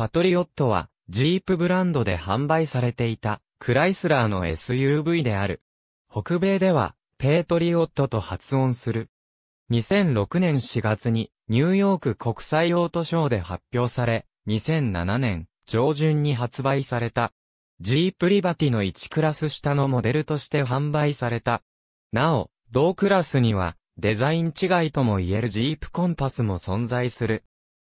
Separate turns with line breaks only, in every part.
パトリオットは、ジープブランドで販売されていた、クライスラーの SUV である。北米では、ペートリオットと発音する。2006年4月に、ニューヨーク国際オートショーで発表され、2007年、上旬に発売された。ジープリバティの1クラス下のモデルとして販売された。なお、同クラスには、デザイン違いとも言えるジープコンパスも存在する。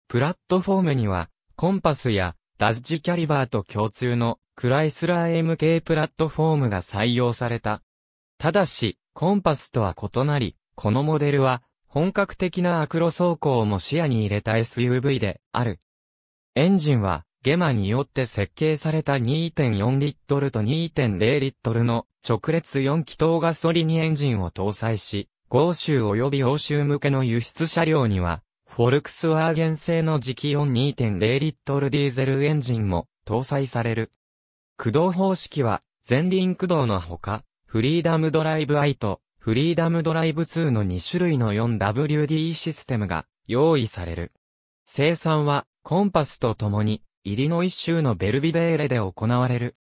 プラットフォームには、コンパスやダッジキャリバーと共通のクライスラー MK プラットフォームが採用された。ただし、コンパスとは異なり、このモデルは本格的なアクロ走行も視野に入れた SUV である。エンジンはゲマによって設計された2.4リットルと2.0リットルの直列4気筒ガソリンエンジンを搭載し、豪州及び欧州向けの輸出車両にはフォルクスワーゲン製の磁気温2.0リットルディーゼルエンジンも搭載される。駆動方式は、前輪駆動のほか、フリーダムドライブ i と、フリーダムドライブ2の2種類の 4WD システムが用意される。生産は、コンパスと共に、入りの一州のベルビデーレで行われる。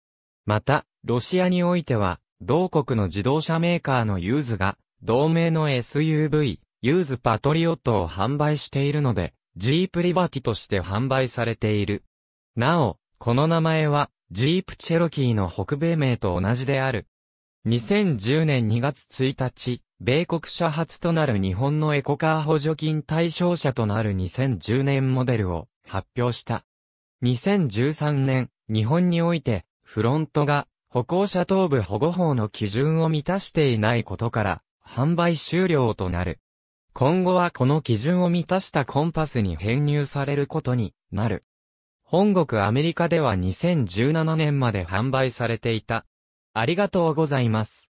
また、ロシアにおいては、同国の自動車メーカーのユーズが、同盟の SUV、ユーズパトリオットを販売しているので、ジープリバティとして販売されている。なお、この名前は、ジープチェロキーの北米名と同じである。2010年2月1日、米国車初となる日本のエコカー補助金対象車となる2010年モデルを発表した。2013年、日本において、フロントが歩行者頭部保護法の基準を満たしていないことから、販売終了となる。今後はこの基準を満たしたコンパスに編入されることになる。本国アメリカでは2017年まで販売されていた。ありがとうございます。